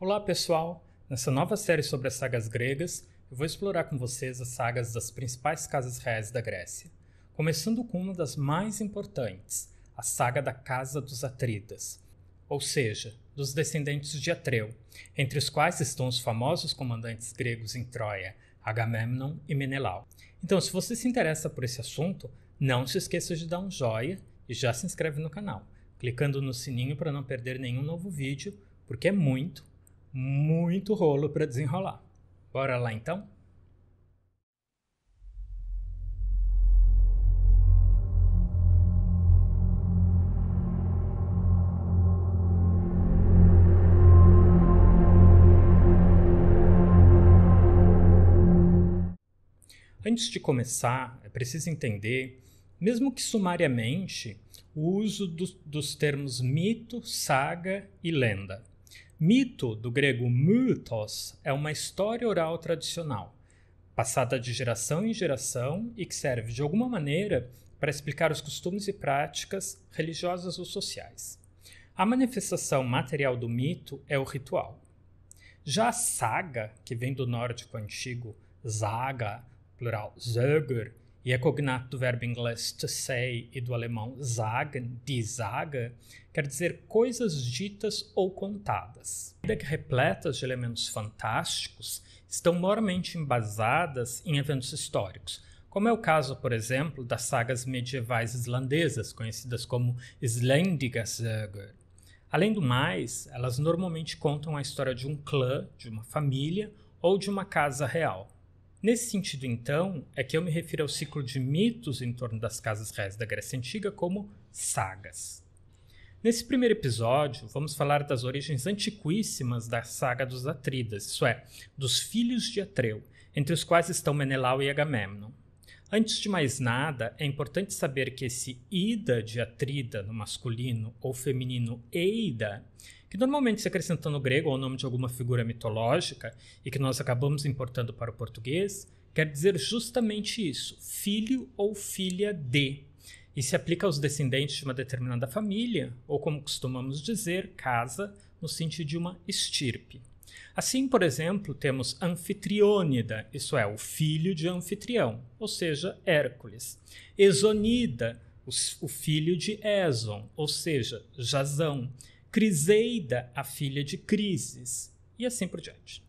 Olá pessoal! Nessa nova série sobre as sagas gregas, eu vou explorar com vocês as sagas das principais casas reais da Grécia, começando com uma das mais importantes, a saga da Casa dos Atridas, ou seja, dos descendentes de Atreu, entre os quais estão os famosos comandantes gregos em Troia, Agamemnon e Menelau. Então, se você se interessa por esse assunto, não se esqueça de dar um joia e já se inscreve no canal, clicando no sininho para não perder nenhum novo vídeo, porque é muito muito rolo para desenrolar. Bora lá então? Antes de começar, é preciso entender, mesmo que sumariamente, o uso do, dos termos mito, saga e lenda. Mito, do grego mythos, é uma história oral tradicional, passada de geração em geração e que serve, de alguma maneira, para explicar os costumes e práticas religiosas ou sociais. A manifestação material do mito é o ritual. Já a saga, que vem do nórdico antigo saga, plural sögur, e é cognato do verbo inglês to say e do alemão sagen, die Sage, quer dizer coisas ditas ou contadas. Ainda que repletas de elementos fantásticos, estão mormente embasadas em eventos históricos, como é o caso, por exemplo, das sagas medievais islandesas, conhecidas como Slendigasögur. Além do mais, elas normalmente contam a história de um clã, de uma família ou de uma casa real. Nesse sentido, então, é que eu me refiro ao ciclo de mitos em torno das casas reais da Grécia Antiga como sagas. Nesse primeiro episódio, vamos falar das origens antiquíssimas da saga dos Atridas, isso é, dos filhos de Atreu, entre os quais estão Menelau e Agamemnon. Antes de mais nada, é importante saber que esse ida de Atrida no masculino ou feminino eida que normalmente se acrescenta no grego ao nome de alguma figura mitológica e que nós acabamos importando para o português, quer dizer justamente isso: filho ou filha de. E se aplica aos descendentes de uma determinada família, ou como costumamos dizer, casa, no sentido de uma estirpe. Assim, por exemplo, temos anfitriônida, isso é, o filho de anfitrião, ou seja, Hércules. Exonida, o filho de Éson, ou seja, Jazão. Criseida, a filha de Crises, e assim por diante.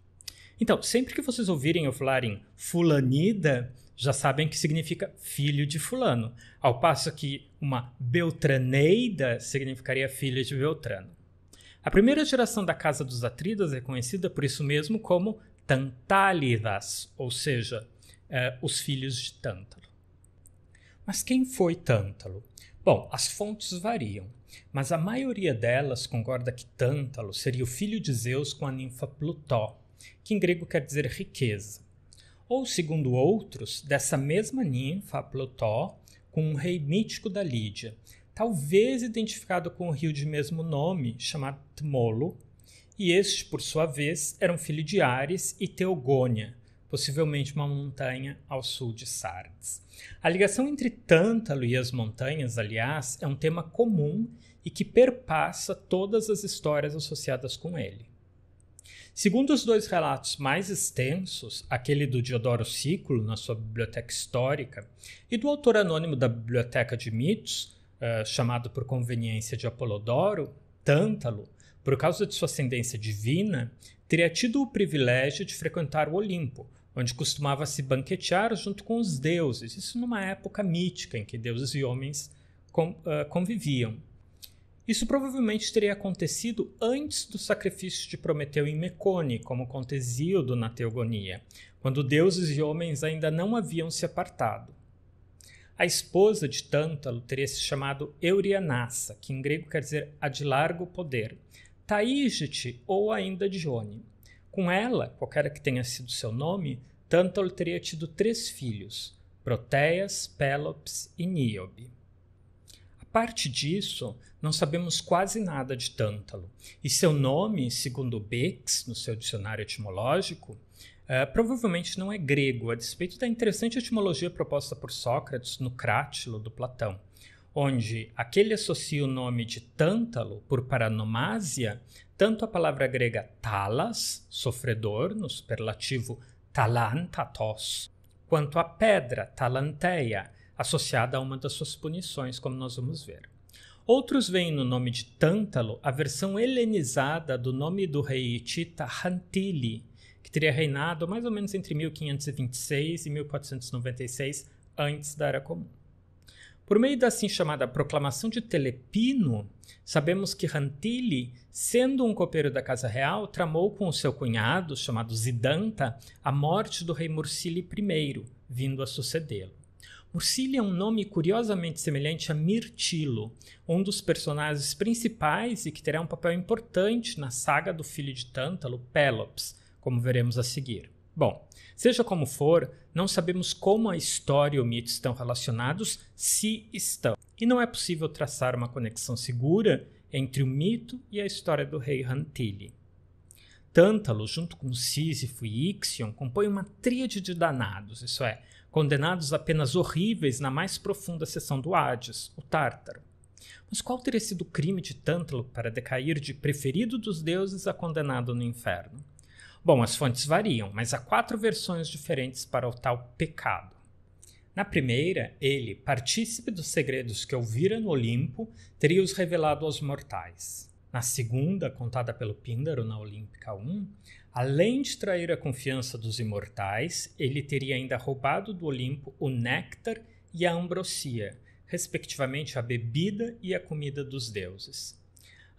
Então, sempre que vocês ouvirem eu falar em fulanida, já sabem que significa filho de fulano, ao passo que uma beltraneida significaria filha de Beltrano. A primeira geração da casa dos Atridas é conhecida por isso mesmo como Tantálidas, ou seja, eh, os filhos de Tântalo. Mas quem foi Tântalo? Bom, as fontes variam mas a maioria delas concorda que Tântalo seria o filho de Zeus com a ninfa Plutó, que em grego quer dizer riqueza. Ou, segundo outros, dessa mesma ninfa, Plutó, com um rei mítico da Lídia, talvez identificado com o rio de mesmo nome, chamado Tmolo, e este, por sua vez, era um filho de Ares e Teogônia, possivelmente uma montanha ao sul de Sardes. A ligação entre Tântalo e as montanhas, aliás, é um tema comum e que perpassa todas as histórias associadas com ele. Segundo os dois relatos mais extensos, aquele do Diodoro Sículo, na sua Biblioteca Histórica, e do autor anônimo da Biblioteca de Mitos, uh, chamado por conveniência de Apolodoro, Tântalo, por causa de sua ascendência divina, teria tido o privilégio de frequentar o Olimpo, onde costumava se banquetear junto com os deuses, isso numa época mítica em que deuses e homens ah, conviviam. Isso provavelmente teria acontecido antes do sacrifício de Prometeu em Mecone, como conta Hesíodo na Teogonia, quando deuses e homens ainda não haviam se apartado. A esposa de Tântalo teria se chamado Eurianassa, que em grego quer dizer a de largo poder, Taígite ou ainda Dione. Com ela, qualquer que tenha sido seu nome, Tântalo teria tido três filhos, Proteias, Pélops e Níobe. A parte disso, não sabemos quase nada de Tântalo, e seu nome, segundo Bex, no seu dicionário etimológico, é, provavelmente não é grego, a despeito da interessante etimologia proposta por Sócrates no Crátilo do Platão, onde aquele associa o nome de Tântalo por paranomásia tanto a palavra grega talas, sofredor, no superlativo talantatos, quanto à pedra talanteia, associada a uma das suas punições, como nós vamos ver. Outros veem no nome de Tântalo a versão helenizada do nome do rei hitita Hantili, que teria reinado mais ou menos entre 1526 e 1496 antes da Era Comum. Por meio da assim chamada Proclamação de Telepino, sabemos que Rantilli, sendo um copeiro da Casa Real, tramou com o seu cunhado, chamado Zidanta, a morte do rei Mursili I, vindo a sucedê-lo. Mursili é um nome curiosamente semelhante a Mirtilo, um dos personagens principais e que terá um papel importante na saga do filho de Tântalo, Pelops, como veremos a seguir. Bom, seja como for, não sabemos como a história e o mito estão relacionados, se estão. E não é possível traçar uma conexão segura entre o mito e a história do rei Hantili. Tântalo, junto com Sísifo e Ixion, compõe uma tríade de danados, isso é, condenados a penas horríveis na mais profunda seção do Hades, o Tártaro. Mas qual teria sido o crime de Tântalo para decair de preferido dos deuses a condenado no inferno? Bom, as fontes variam, mas há quatro versões diferentes para o tal pecado. Na primeira, ele, partícipe dos segredos que ouvira no Olimpo, teria os revelado aos mortais. Na segunda, contada pelo Píndaro na Olímpica I, além de trair a confiança dos imortais, ele teria ainda roubado do Olimpo o néctar e a ambrosia, respectivamente a bebida e a comida dos deuses.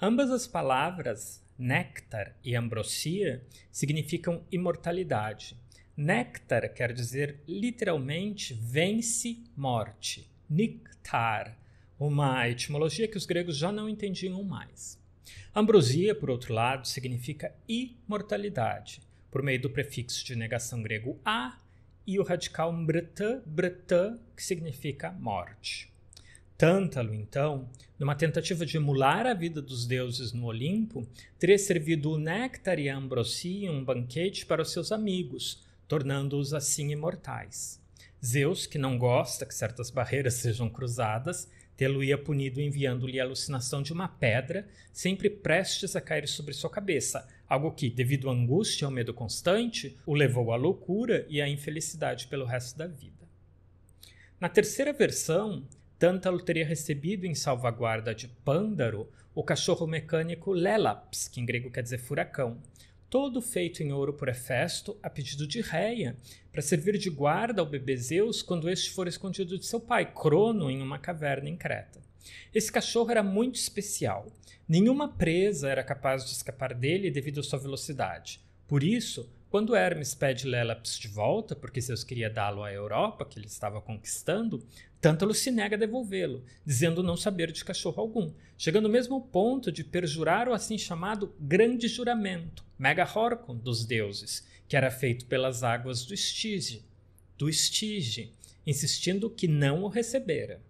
Ambas as palavras néctar e ambrosia significam imortalidade. Néctar quer dizer literalmente vence morte, nictar, uma etimologia que os gregos já não entendiam mais. Ambrosia, por outro lado, significa imortalidade, por meio do prefixo de negação grego a e o radical mbrtã, brtã, que significa morte. Tântalo, então, numa tentativa de emular a vida dos deuses no Olimpo, teria servido o néctar e a ambrosia um banquete para os seus amigos, tornando-os assim imortais. Zeus, que não gosta que certas barreiras sejam cruzadas, tê-lo-ia punido enviando-lhe a alucinação de uma pedra, sempre prestes a cair sobre sua cabeça, algo que, devido à angústia e ao medo constante, o levou à loucura e à infelicidade pelo resto da vida. Na terceira versão, Tântalo teria recebido em salvaguarda de Pândaro o cachorro mecânico Lelaps, que em grego quer dizer furacão, todo feito em ouro por Hefesto a pedido de Reia, para servir de guarda ao bebê Zeus quando este for escondido de seu pai, Crono, em uma caverna em Creta. Esse cachorro era muito especial. Nenhuma presa era capaz de escapar dele devido à sua velocidade. Por isso, quando Hermes pede Lelaps de volta, porque Zeus queria dá-lo à Europa, que ele estava conquistando, Tântalo se nega a devolvê-lo, dizendo não saber de cachorro algum, chegando mesmo ao ponto de perjurar o assim chamado Grande Juramento, Megahorcon dos deuses, que era feito pelas águas do Estige, do Estige, insistindo que não o recebera.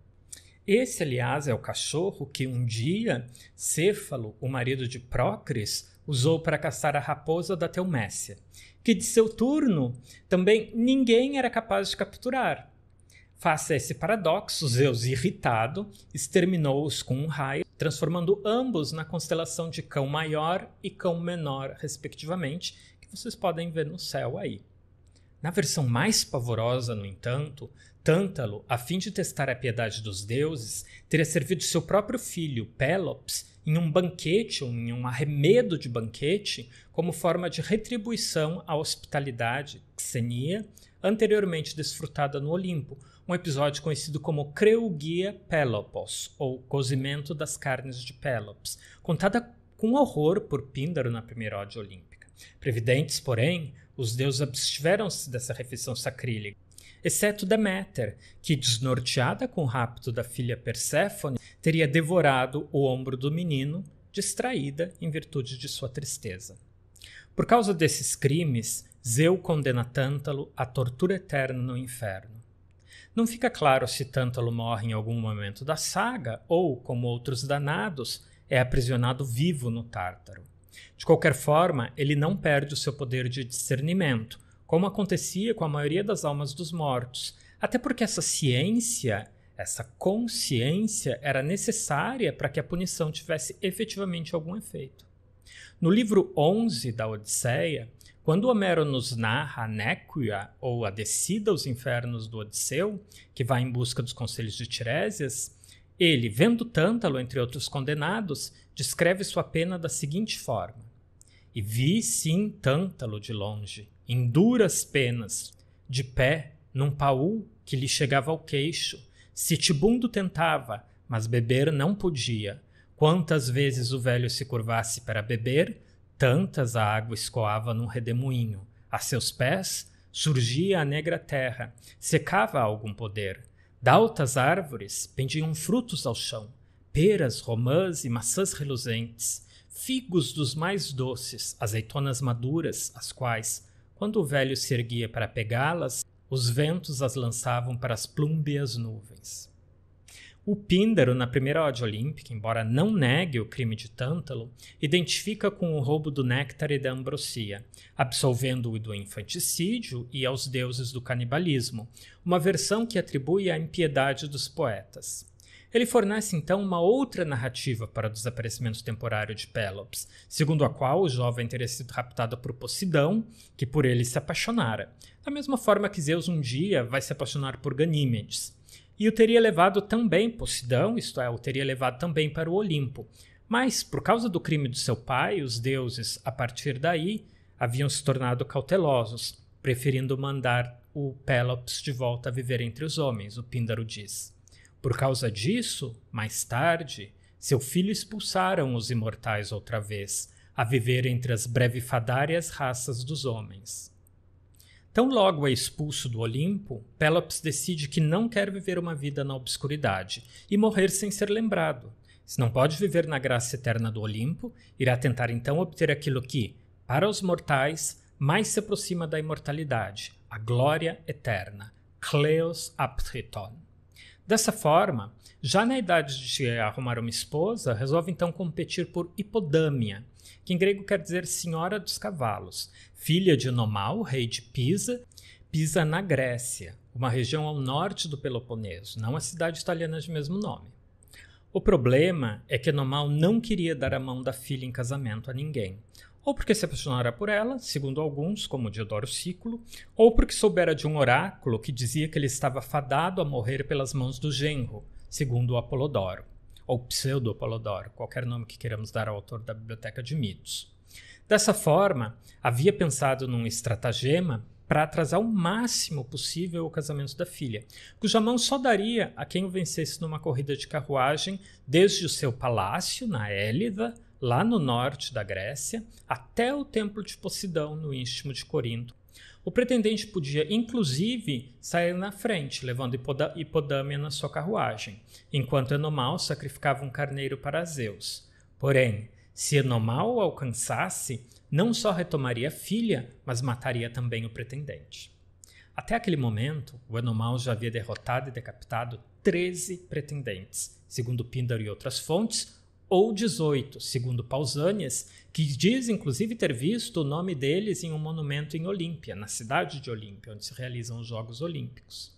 Esse, aliás, é o cachorro que um dia Céfalo, o marido de Procris, usou para caçar a raposa da Teumécia, que de seu turno também ninguém era capaz de capturar. Face a esse paradoxo, Zeus, irritado, exterminou-os com um raio, transformando ambos na constelação de Cão Maior e Cão Menor, respectivamente, que vocês podem ver no céu aí. Na versão mais pavorosa, no entanto, Tântalo, a fim de testar a piedade dos deuses, teria servido seu próprio filho, Pelops, em um banquete ou em um arremedo de banquete, como forma de retribuição à hospitalidade, xenia, anteriormente desfrutada no Olimpo, um episódio conhecido como Creugia Pelopos, ou cozimento das carnes de Pelops, contada com horror por Píndaro na primeira ode olímpica. Previdentes, porém, os deuses abstiveram-se dessa refeição sacrílega exceto Deméter, que, desnorteada com o rapto da filha Perséfone, teria devorado o ombro do menino, distraída em virtude de sua tristeza. Por causa desses crimes, Zeu condena Tântalo à tortura eterna no inferno. Não fica claro se Tântalo morre em algum momento da saga ou, como outros danados, é aprisionado vivo no Tártaro. De qualquer forma, ele não perde o seu poder de discernimento, como acontecia com a maioria das almas dos mortos. Até porque essa ciência, essa consciência, era necessária para que a punição tivesse efetivamente algum efeito. No livro 11 da Odisseia, quando Homero nos narra a Nequia, ou a descida aos infernos do Odisseu, que vai em busca dos conselhos de Tiresias, ele, vendo Tântalo, entre outros condenados, descreve sua pena da seguinte forma: E vi sim Tântalo de longe, em duras penas, de pé, num paú que lhe chegava ao queixo. Sitibundo tentava, mas beber não podia. Quantas vezes o velho se curvasse para beber, tantas a água escoava num redemoinho. A seus pés surgia a negra terra, secava algum poder. D'altas árvores pendiam frutos ao chão, peras, romãs e maçãs reluzentes, figos dos mais doces, azeitonas maduras, as quais, quando o velho se erguia para pegá-las, os ventos as lançavam para as plúmbeas nuvens. O Píndaro, na primeira Ode Olímpica, embora não negue o crime de Tântalo, identifica com o roubo do néctar e da ambrosia, absolvendo-o do infanticídio e aos deuses do canibalismo, uma versão que atribui à impiedade dos poetas. Ele fornece então uma outra narrativa para o desaparecimento temporário de Pelops, segundo a qual o jovem teria sido raptado por Poseidon, que por ele se apaixonara, da mesma forma que Zeus um dia vai se apaixonar por Ganímedes. E o teria levado também Poseidon, isto é, o teria levado também para o Olimpo. Mas, por causa do crime do seu pai, os deuses, a partir daí, haviam se tornado cautelosos, preferindo mandar o Pelops de volta a viver entre os homens, o Píndaro diz. Por causa disso, mais tarde, seu filho expulsaram os imortais outra vez, a viver entre as brevifadárias raças dos homens. Tão logo é expulso do Olimpo, Pelops decide que não quer viver uma vida na obscuridade e morrer sem ser lembrado. Se não pode viver na graça eterna do Olimpo, irá tentar então obter aquilo que, para os mortais, mais se aproxima da imortalidade, a glória eterna, Cleos Aptriton. Dessa forma, já na idade de arrumar uma esposa, resolve então competir por Hipodâmia, que em grego quer dizer Senhora dos Cavalos, filha de Nomal, rei de Pisa, Pisa na Grécia, uma região ao norte do Peloponeso, não a cidade italiana de mesmo nome. O problema é que Nomal não queria dar a mão da filha em casamento a ninguém, ou porque se apaixonara por ela, segundo alguns, como Diodoro Ciclo, ou porque soubera de um oráculo que dizia que ele estava fadado a morrer pelas mãos do genro, segundo Apolodoro, ou pseudo-Apolodoro, qualquer nome que queiramos dar ao autor da Biblioteca de Mitos. Dessa forma, havia pensado num estratagema para atrasar o máximo possível o casamento da filha, cuja mão só daria a quem o vencesse numa corrida de carruagem desde o seu palácio, na Élida, lá no norte da Grécia, até o templo de Posidão, no Istmo de Corinto. O pretendente podia, inclusive, sair na frente, levando Hipodâmia na sua carruagem, enquanto Enomal sacrificava um carneiro para Zeus. Porém, se Enomal o alcançasse, não só retomaria a filha, mas mataria também o pretendente. Até aquele momento, o Enomal já havia derrotado e decapitado 13 pretendentes, segundo Píndaro e outras fontes, ou 18, segundo Pausanias, que diz inclusive ter visto o nome deles em um monumento em Olímpia, na cidade de Olímpia, onde se realizam os Jogos Olímpicos.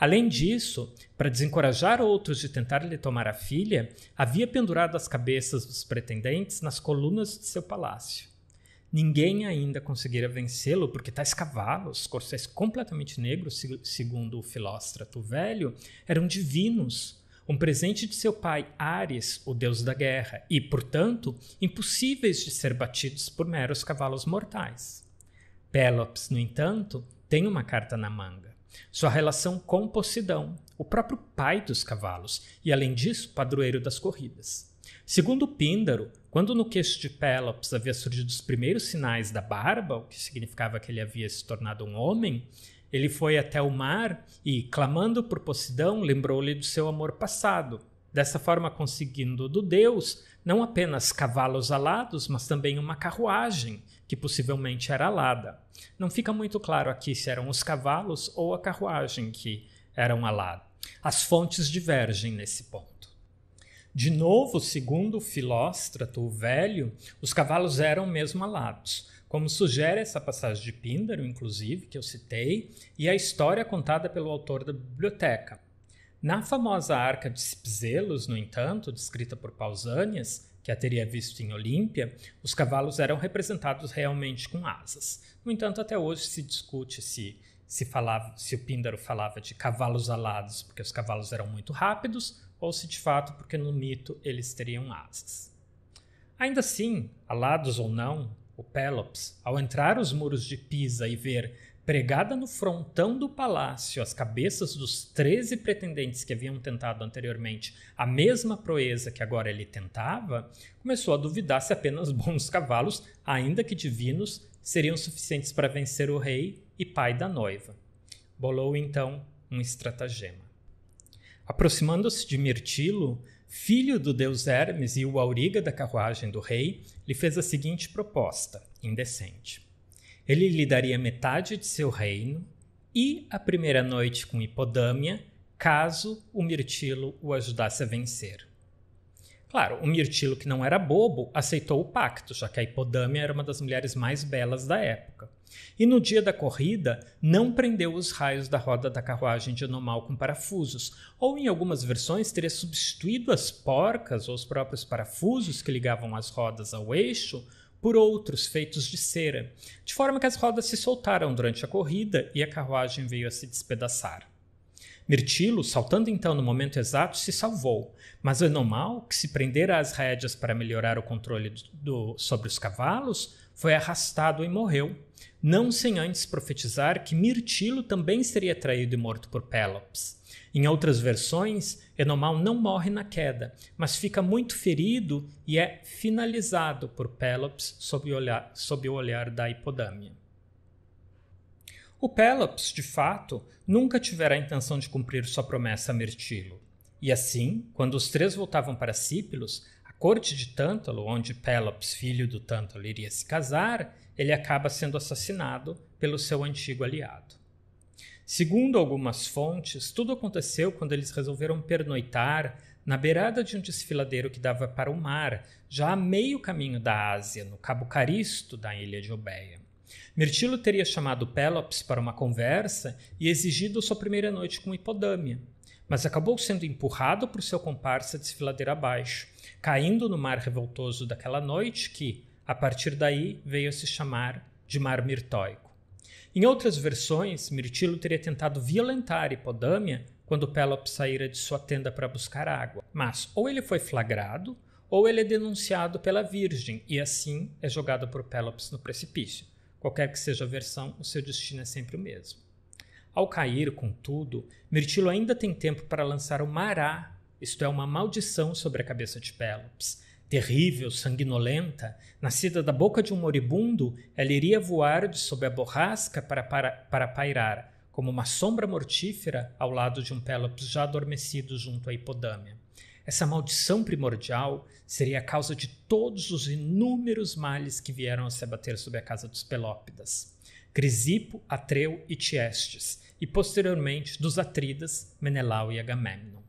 Além disso, para desencorajar outros de tentar lhe tomar a filha, havia pendurado as cabeças dos pretendentes nas colunas de seu palácio. Ninguém ainda conseguira vencê-lo, porque tais cavalos, corcéis completamente negros, segundo o filóstrato velho, eram divinos, um presente de seu pai Ares, o deus da guerra, e, portanto, impossíveis de ser batidos por meros cavalos mortais. Pelops, no entanto, tem uma carta na manga. Sua relação com Poseidon, o próprio pai dos cavalos, e além disso, padroeiro das corridas. Segundo Píndaro, quando no queixo de Pelops havia surgido os primeiros sinais da barba, o que significava que ele havia se tornado um homem, ele foi até o mar e, clamando por Posidão, lembrou-lhe do seu amor passado, dessa forma conseguindo do deus não apenas cavalos alados, mas também uma carruagem, que possivelmente era alada. Não fica muito claro aqui se eram os cavalos ou a carruagem que eram alados. As fontes divergem nesse ponto. De novo, segundo Filóstrato, o velho, os cavalos eram mesmo alados, como sugere essa passagem de Píndaro, inclusive, que eu citei, e a história contada pelo autor da biblioteca. Na famosa Arca de Cipzelos, no entanto, descrita por Pausanias, que a teria visto em Olímpia, os cavalos eram representados realmente com asas. No entanto, até hoje se discute se se, falava, se o Píndaro falava de cavalos alados porque os cavalos eram muito rápidos, ou se de fato porque no mito eles teriam asas. Ainda assim, alados ou não, o Pelops, ao entrar os muros de Pisa e ver, pregada no frontão do palácio, as cabeças dos treze pretendentes que haviam tentado anteriormente a mesma proeza que agora ele tentava, começou a duvidar se apenas bons cavalos, ainda que divinos, seriam suficientes para vencer o rei e pai da noiva. Bolou então um estratagema. Aproximando-se de Mirtilo, filho do deus Hermes e o auriga da carruagem do rei, lhe fez a seguinte proposta, indecente. Ele lhe daria metade de seu reino e a primeira noite com Hipodâmia, caso o mirtilo o ajudasse a vencer. Claro, o Mirtilo, que não era bobo, aceitou o pacto, já que a Hipodâmia era uma das mulheres mais belas da época. E no dia da corrida, não prendeu os raios da roda da carruagem de Anomal com parafusos, ou em algumas versões teria substituído as porcas ou os próprios parafusos que ligavam as rodas ao eixo por outros feitos de cera, de forma que as rodas se soltaram durante a corrida e a carruagem veio a se despedaçar. Mirtilo, saltando então no momento exato, se salvou, mas Enomal, que se prendera às rédeas para melhorar o controle do, sobre os cavalos, foi arrastado e morreu, não sem antes profetizar que Mirtilo também seria traído e morto por Pelops. Em outras versões, Enomal não morre na queda, mas fica muito ferido e é finalizado por Pelops sob o olhar, sob o olhar da Hipodâmia. O Pelops, de fato, nunca tivera a intenção de cumprir sua promessa a Mirtilo. E assim, quando os três voltavam para Sípilos, a corte de Tântalo, onde Pelops, filho do Tântalo, iria se casar, ele acaba sendo assassinado pelo seu antigo aliado. Segundo algumas fontes, tudo aconteceu quando eles resolveram pernoitar na beirada de um desfiladeiro que dava para o mar, já a meio caminho da Ásia, no Cabo Caristo, da ilha de Obeia. Mirtilo teria chamado Pelops para uma conversa e exigido sua primeira noite com Hipodâmia, mas acabou sendo empurrado por seu comparsa desfiladeira abaixo, caindo no mar revoltoso daquela noite que, a partir daí, veio a se chamar de Mar Mirtóico. Em outras versões, Mirtilo teria tentado violentar Hipodâmia quando Pelops saíra de sua tenda para buscar água, mas ou ele foi flagrado, ou ele é denunciado pela Virgem e assim é jogado por Pelops no precipício. Qualquer que seja a versão, o seu destino é sempre o mesmo. Ao cair, contudo, Mirtilo ainda tem tempo para lançar o mará, isto é, uma maldição sobre a cabeça de Pelops. Terrível, sanguinolenta, nascida da boca de um moribundo, ela iria voar de sob a borrasca para, para, para pairar, como uma sombra mortífera ao lado de um Pelops já adormecido junto à hipodâmia. Essa maldição primordial seria a causa de todos os inúmeros males que vieram a se abater sobre a casa dos Pelópidas. Crisipo, Atreu e Tiestes, e posteriormente dos Atridas, Menelau e Agamemnon.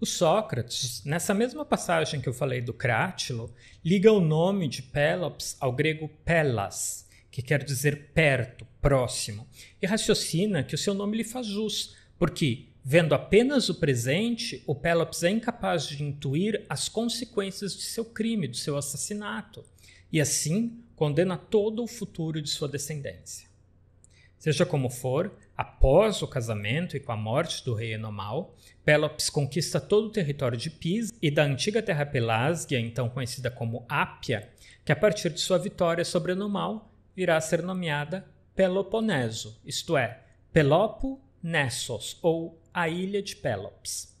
O Sócrates, nessa mesma passagem que eu falei do Crátilo, liga o nome de Pelops ao grego Pelas, que quer dizer perto, próximo, e raciocina que o seu nome lhe faz jus, porque Vendo apenas o presente, o Pelops é incapaz de intuir as consequências de seu crime, do seu assassinato, e assim condena todo o futuro de sua descendência. Seja como for, após o casamento e com a morte do rei Enomal, Pelops conquista todo o território de Pisa e da antiga terra Pelasgia, então conhecida como Ápia, que a partir de sua vitória sobre Enomal virá a ser nomeada Peloponeso, isto é, Pelopo Nessos, ou a Ilha de Pelops.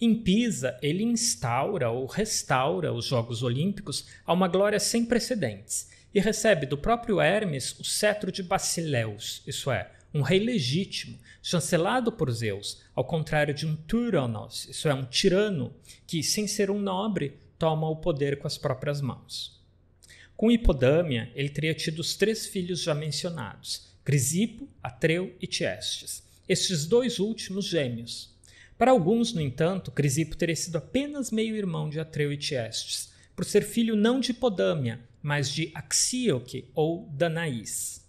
Em Pisa, ele instaura ou restaura os Jogos Olímpicos a uma glória sem precedentes e recebe do próprio Hermes o cetro de Basileus, isso é, um rei legítimo, chancelado por Zeus, ao contrário de um Tyrannos, isso é, um tirano, que, sem ser um nobre, toma o poder com as próprias mãos. Com Hipodâmia, ele teria tido os três filhos já mencionados, Crisipo, Atreu e Tiestes estes dois últimos gêmeos. Para alguns, no entanto, Crisipo teria sido apenas meio-irmão de Atreu e Tiestes, por ser filho não de Podâmia, mas de Axíoque ou Danaís.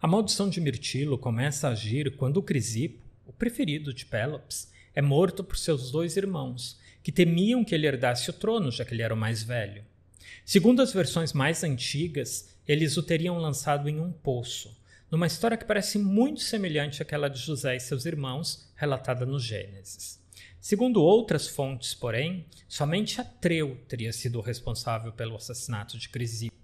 A maldição de Mirtilo começa a agir quando Crisipo, o preferido de Pélops, é morto por seus dois irmãos, que temiam que ele herdasse o trono, já que ele era o mais velho. Segundo as versões mais antigas, eles o teriam lançado em um poço, numa história que parece muito semelhante àquela de José e seus irmãos, relatada no Gênesis. Segundo outras fontes, porém, somente Atreu teria sido o responsável pelo assassinato de Crisipo.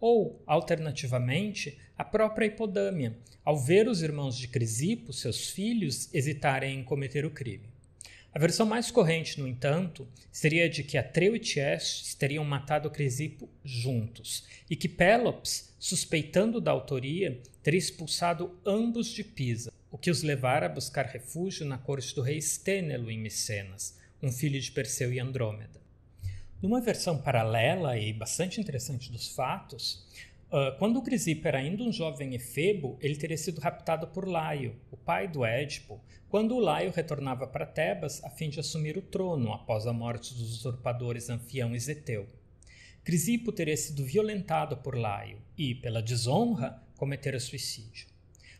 Ou, alternativamente, a própria Hipodâmia, ao ver os irmãos de Crisipo, seus filhos, hesitarem em cometer o crime. A versão mais corrente, no entanto, seria de que Atreu e Tiestes teriam matado Crisipo juntos e que Pelops suspeitando da autoria, teria expulsado ambos de Pisa, o que os levara a buscar refúgio na corte do rei Stênelo em Micenas, um filho de Perseu e Andrômeda. Numa versão paralela e bastante interessante dos fatos, uh, quando Crisipo era ainda um jovem efebo, ele teria sido raptado por Laio, o pai do Édipo, quando Laio retornava para Tebas a fim de assumir o trono após a morte dos usurpadores Anfião e Zeteu. Crisipo teria sido violentado por Laio e, pela desonra, cometera suicídio.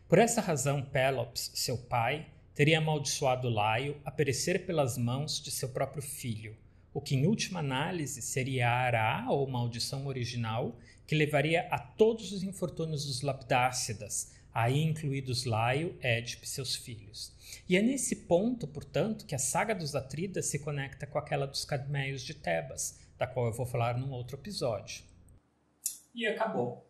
Por essa razão, Pelops, seu pai, teria amaldiçoado Laio a perecer pelas mãos de seu próprio filho, o que em última análise seria a ará ou maldição original que levaria a todos os infortúnios dos Lapidácidas, aí incluídos Laio, Édipo e seus filhos. E é nesse ponto, portanto, que a saga dos Atridas se conecta com aquela dos Cadmeios de Tebas, da qual eu vou falar num outro episódio. E acabou.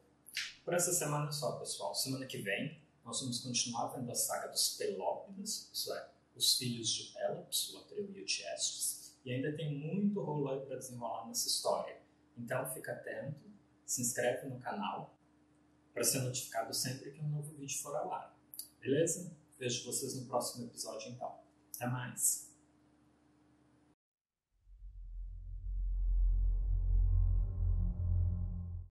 Por essa semana é só, pessoal. Semana que vem nós vamos continuar vendo a saga dos Pelópidas, isso é, os filhos de Pelops, o Atreu e o Chestes, e ainda tem muito rolê para desenrolar nessa história. Então fica atento, se inscreve no canal para ser notificado sempre que um novo vídeo for ao ar. Beleza? Vejo vocês no próximo episódio então. Até mais!